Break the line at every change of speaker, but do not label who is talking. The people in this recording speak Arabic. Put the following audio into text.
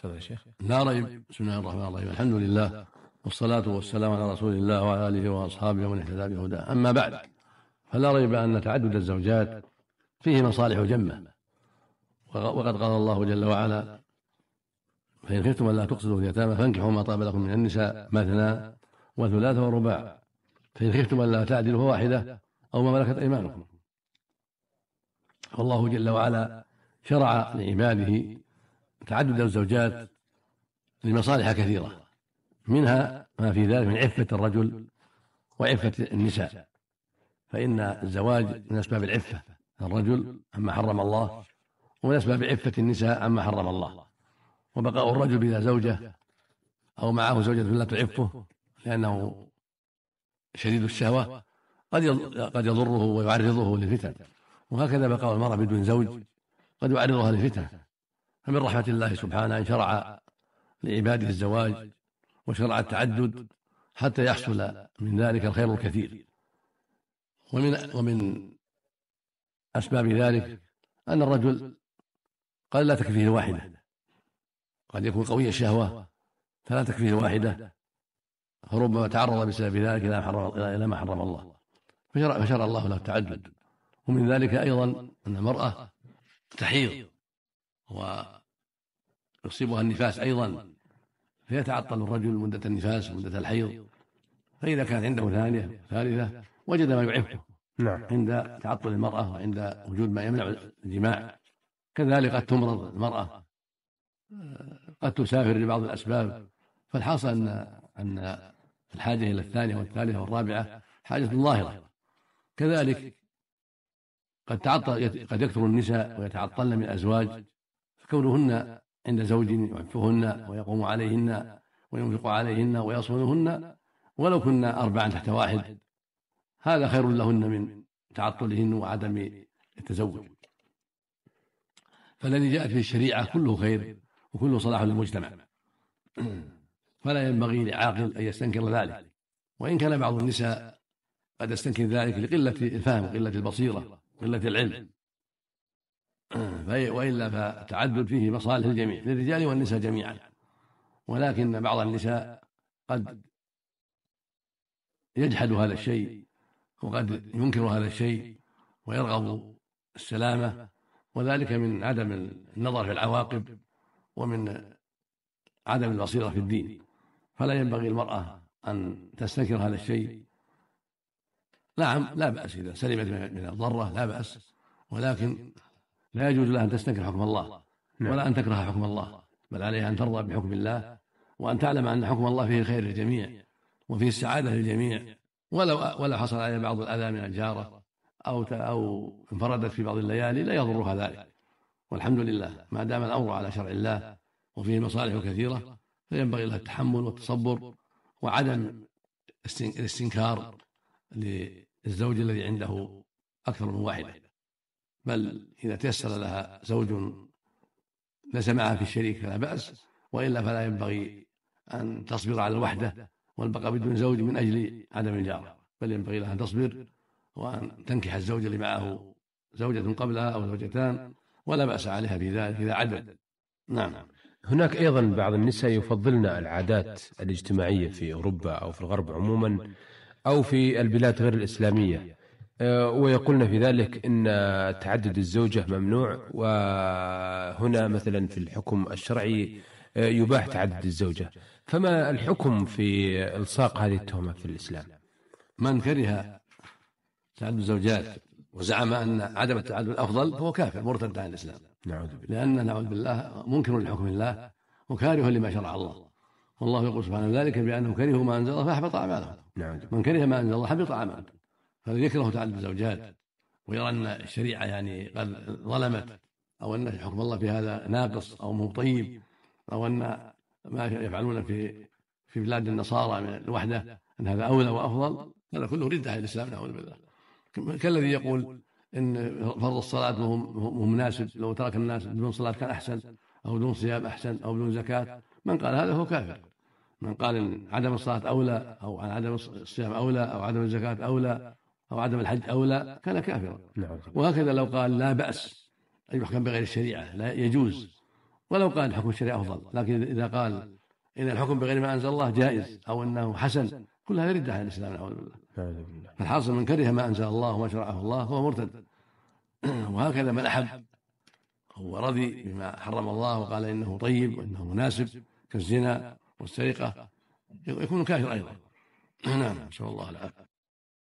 تفضل يا شيخ لا ريب بسم الله الرحمن الرحيم الحمد لله والصلاة والسلام على رسول الله وعلى آله وأصحابه ومن اهتدى بهداه أما بعد فلا ريب أن تعدد الزوجات فيه مصالح جمة وقد قال الله جل وعلا فإن خفتم ألا تقصدوا في اليتامى فانكحوا ما طاب لكم من النساء مثنى وثلاث ورباع فإن خفتم ألا تعدلوا واحدة أو ما ملكت أيمانكم والله جل وعلا شرع لعباده تعدد الزوجات لمصالح كثيرة منها ما في ذلك من عفة الرجل وعفة النساء فإن الزواج من أسباب العفة الرجل عما حرم الله ومن أسباب عفة النساء عما حرم الله وبقاء الرجل بلا زوجة أو معه زوجة لا تعفه لأنه شديد الشهوة قد قد يضره ويعرضه للفتن وهكذا بقاء المرأة بدون زوج قد يعرضها للفتن فمن رحمة الله سبحانه أن شرع لعباده الزواج وشرع التعدد حتى يحصل من ذلك الخير الكثير ومن ومن أسباب ذلك أن الرجل قد لا تكفيه واحدة قد يكون قوي الشهوة فلا تكفيه واحدة فربما تعرض بسبب ذلك إلى ما حرم, إلى ما حرم الله فشرع, فشرع الله له التعدد ومن ذلك أيضا أن المرأة تحيض ويصيبها النفاس أيضا فيتعطل الرجل مدة النفاس ومدة الحيض فإذا كانت عنده ثانية ثالثة وجد ما يعفه نعم عند تعطل المرأة وعند وجود ما يمنع الجماع كذلك قد تمرض المرأة قد تسافر لبعض الأسباب فالحاصل أن أن الحاجة إلى الثانية والثالثة والرابعة حاجة ظاهرة كذلك قد تعطل قد يكثر النساء ويتعطلن من أزواج كونهن عند زوج يعفهن ويقوم عليهن وينفق عليهن ويصونهن ولو كنا أربعا تحت واحد هذا خير لهن من تعطلهن وعدم التزوج فالذي جاءت فيه الشريعة كله خير وكله صلاح للمجتمع فلا ينبغي لعاقل أن يستنكر ذلك وإن كان بعض النساء قد يستنكر ذلك لقلة الفهم قلة البصيرة قلة العلم والا فالتعدد فيه مصالح الجميع للرجال والنساء جميعا ولكن بعض النساء قد يجحد هذا الشيء وقد ينكر هذا الشيء ويرغب السلامه وذلك من عدم النظر في العواقب ومن عدم البصيره في الدين فلا ينبغي المراه ان تستنكر هذا الشيء نعم لا باس اذا سلمت من الضره لا باس ولكن لا يجوز لها أن تستنكر حكم الله نعم. ولا أن تكره حكم الله بل عليها أن ترضى بحكم الله وأن تعلم أن حكم الله فيه الخير للجميع وفيه السعادة للجميع ولو ولو حصل عليها بعض الأذى من الجارة أو أو انفردت في بعض الليالي لا يضرها ذلك والحمد لله ما دام الأمر على شرع الله وفيه مصالح كثيرة فينبغي لها التحمل والتصبر وعدم الاستنكار للزوج الذي عنده أكثر من واحدة بل إذا تيسر لها زوج ليس معها في الشريك فلا بأس وإلا فلا ينبغي أن تصبر على الوحدة والبقاء بدون زوج من أجل عدم الجارة بل ينبغي لها أن تصبر وأن تنكح الزوج اللي معه زوجة قبلها أو زوجتان ولا بأس عليها في ذلك إذا عدد نعم هناك أيضا بعض النساء يفضلن العادات الاجتماعية في أوروبا أو في الغرب عموما أو في البلاد غير الإسلامية ويقولن في ذلك ان تعدد الزوجه ممنوع وهنا مثلا في الحكم الشرعي يباح تعدد الزوجه فما الحكم في الصاق هذه التهمه في الاسلام؟ من كره تعدد الزوجات وزعم ان عدم التعدد الافضل فهو كافر مرتد عن الاسلام نعوذ بالله لان نعوذ بالله منكر لحكم الله وكاره لما شرع الله والله يقول سبحانه ذلك بانه كرهوا ما انزل الله فاحبط اعمالهم نعوذ من كره ما انزل الله حبط اعماله هذا يكره تعدد الزوجات ويرى ان الشريعه يعني قد ظلمت او ان حكم الله في هذا ناقص او مو طيب او ان ما يفعلون في في بلاد النصارى من الوحده ان هذا اولى وافضل هذا كله رده الاسلام نعوذ بالله كالذي يقول ان فرض الصلاه وهو مناسب لو ترك الناس بدون صلاه كان احسن او بدون صيام احسن او بدون زكاه من قال هذا هو كافر من قال ان عدم الصلاه اولى او عن عدم الصيام اولى او عدم الزكاه اولى أو عدم الحج أولى كان كافرا نعم. وهكذا لو قال لا بأس أن يحكم بغير الشريعة لا يجوز ولو قال حكم الشريعة أفضل لكن إذا قال إن الحكم بغير ما أنزل الله جائز أو أنه حسن كل هذا ردة عن الإسلام نعوذ بالله فالحاصل من كره ما أنزل الله وما شرعه الله هو مرتد وهكذا من أحب هو رضي بما حرم الله وقال إنه طيب وإنه مناسب كالزنا والسرقة يكون كافرا أيضا نعم نسأل الله العافية